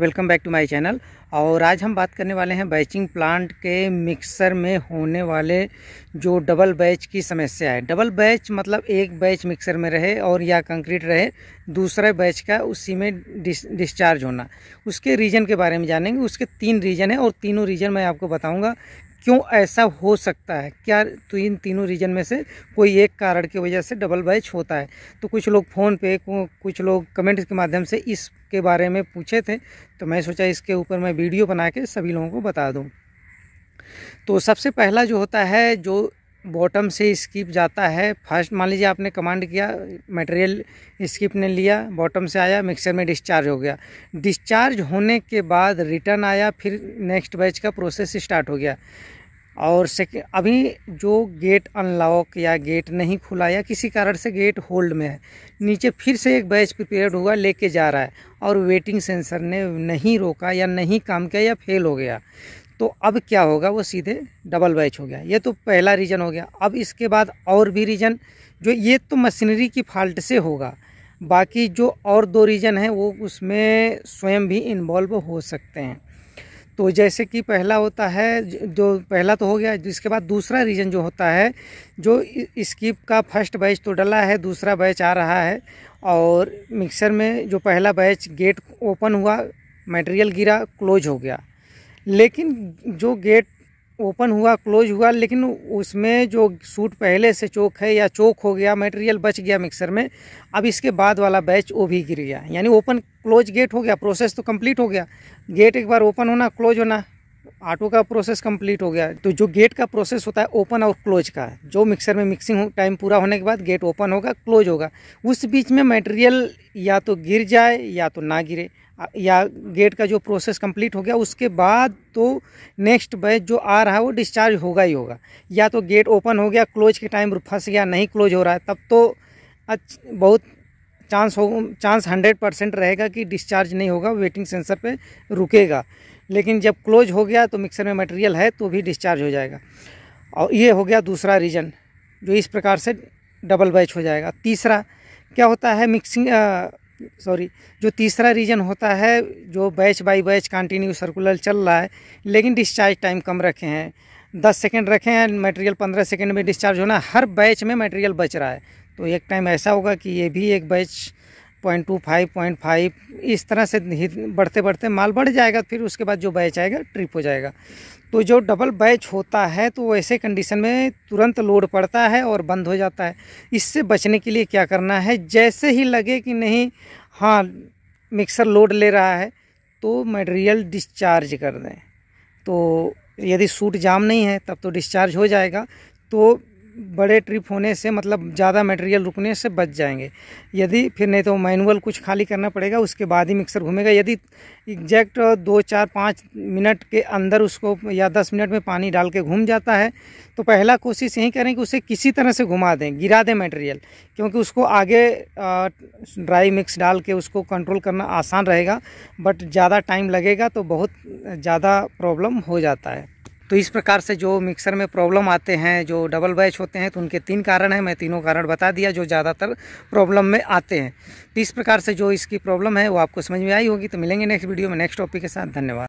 welcome back to my channel और आज हम बात करने वाले हैं बैचिंग प्लांट के मिक्सर में होने वाले जो डबल बैच की समस्या है डबल बैच मतलब एक बैच मिक्सर में रहे और या कंक्रीट रहे दूसरा बैच का उसी में डिस, डिस्चार्ज होना उसके रीज़न के बारे में जानेंगे उसके तीन रीज़न है और तीनों रीज़न मैं आपको बताऊँगा क्यों ऐसा हो सकता है क्या तो इन तीनों रीजन में से कोई एक कारण की वजह से डबल बैच होता है तो कुछ लोग फ़ोन पे कुछ लोग कमेंट्स के माध्यम से इसके बारे में पूछे थे तो मैं सोचा इसके ऊपर मैं वीडियो बना के सभी लोगों को बता दूँ तो सबसे पहला जो होता है जो बॉटम से स्किप जाता है फर्स्ट मान लीजिए आपने कमांड किया मटेरियल स्किप ने लिया बॉटम से आया मिक्सर में डिस्चार्ज हो गया डिस्चार्ज होने के बाद रिटर्न आया फिर नेक्स्ट बैच का प्रोसेस स्टार्ट हो गया और सेकेंड अभी जो गेट अनलॉक या गेट नहीं खुला या किसी कारण से गेट होल्ड में है नीचे फिर से एक बैच प्रिपेयर हुआ लेके जा रहा है और वेटिंग सेंसर ने नहीं रोका या नहीं काम किया या फेल हो गया तो अब क्या होगा वो सीधे डबल बैच हो गया ये तो पहला रीज़न हो गया अब इसके बाद और भी रीज़न जो ये तो मशीनरी की फॉल्ट से होगा बाकी जो और दो रीज़न हैं वो उसमें स्वयं भी इन्वॉल्व हो सकते हैं तो जैसे कि पहला होता है जो पहला तो हो गया जिसके बाद दूसरा रीज़न जो होता है जो स्कीप का फर्स्ट बैच तो डला है दूसरा बैच आ रहा है और मिक्सर में जो पहला बैच गेट ओपन हुआ मटेरियल गिरा क्लोज हो गया लेकिन जो गेट ओपन हुआ क्लोज हुआ लेकिन उसमें जो सूट पहले से चोक है या चोक हो गया मटेरियल बच गया मिक्सर में अब इसके बाद वाला बैच वो भी गिर गया यानी ओपन क्लोज गेट हो गया प्रोसेस तो कंप्लीट हो गया गेट एक बार ओपन होना क्लोज होना ऑटो का प्रोसेस कंप्लीट हो गया तो जो गेट का प्रोसेस होता है ओपन और क्लोज का जो मिक्सर में मिक्सिंग टाइम पूरा होने के बाद गेट ओपन होगा क्लोज होगा उस बीच में मटेरियल या तो गिर जाए या तो ना गिरे या गेट का जो प्रोसेस कंप्लीट हो गया उसके बाद तो नेक्स्ट बैच जो आ रहा है वो डिस्चार्ज होगा ही होगा या तो गेट ओपन हो गया क्लोज के टाइम फंस गया नहीं क्लोज हो रहा है तब तो बहुत चांस हो चांस हंड्रेड परसेंट रहेगा कि डिस्चार्ज नहीं होगा वेटिंग सेंसर पे रुकेगा लेकिन जब क्लोज हो गया तो मिक्सर में मटेरियल है तो भी डिस्चार्ज हो जाएगा और ये हो गया दूसरा रीज़न जो इस प्रकार से डबल बैच हो जाएगा तीसरा क्या होता है मिक्सिंग सॉरी जो तीसरा रीज़न होता है जो batch by batch continue circular चल रहा है लेकिन डिस्चार्ज टाइम कम रखे हैं दस सेकेंड रखे हैं मटेरियल पंद्रह सेकेंड में डिस्चार्ज होना हर बैच में मटेरियल बच रहा है तो एक टाइम ऐसा होगा कि ये भी एक batch point two five point five इस तरह से बढ़ते बढ़ते माल बढ़ जाएगा फिर उसके बाद जो बैच आएगा ट्रिप हो जाएगा तो जो डबल बैच होता है तो ऐसे कंडीशन में तुरंत लोड पड़ता है और बंद हो जाता है इससे बचने के लिए क्या करना है जैसे ही लगे कि नहीं हाँ मिक्सर लोड ले रहा है तो मटेरियल डिस्चार्ज कर दें तो यदि सूट जाम नहीं है तब तो डिस्चार्ज हो जाएगा तो बड़े ट्रिप होने से मतलब ज़्यादा मटेरियल रुकने से बच जाएंगे यदि फिर नहीं तो मैनुअल कुछ खाली करना पड़ेगा उसके बाद ही मिक्सर घूमेगा यदि एग्जैक्ट दो चार पाँच मिनट के अंदर उसको या दस मिनट में पानी डाल के घूम जाता है तो पहला कोशिश यही करें कि उसे किसी तरह से घुमा दें गिरा दें मटेरियल क्योंकि उसको आगे ड्राई मिक्स डाल के उसको कंट्रोल करना आसान रहेगा बट ज़्यादा टाइम लगेगा तो बहुत ज़्यादा प्रॉब्लम हो जाता है तो इस प्रकार से जो मिक्सर में प्रॉब्लम आते हैं जो डबल बैच होते हैं तो उनके तीन कारण हैं मैं तीनों कारण बता दिया जो ज़्यादातर प्रॉब्लम में आते हैं तो इस प्रकार से जो इसकी प्रॉब्लम है वो आपको समझ में आई होगी तो मिलेंगे नेक्स्ट वीडियो में नेक्स्ट टॉपिक के साथ धन्यवाद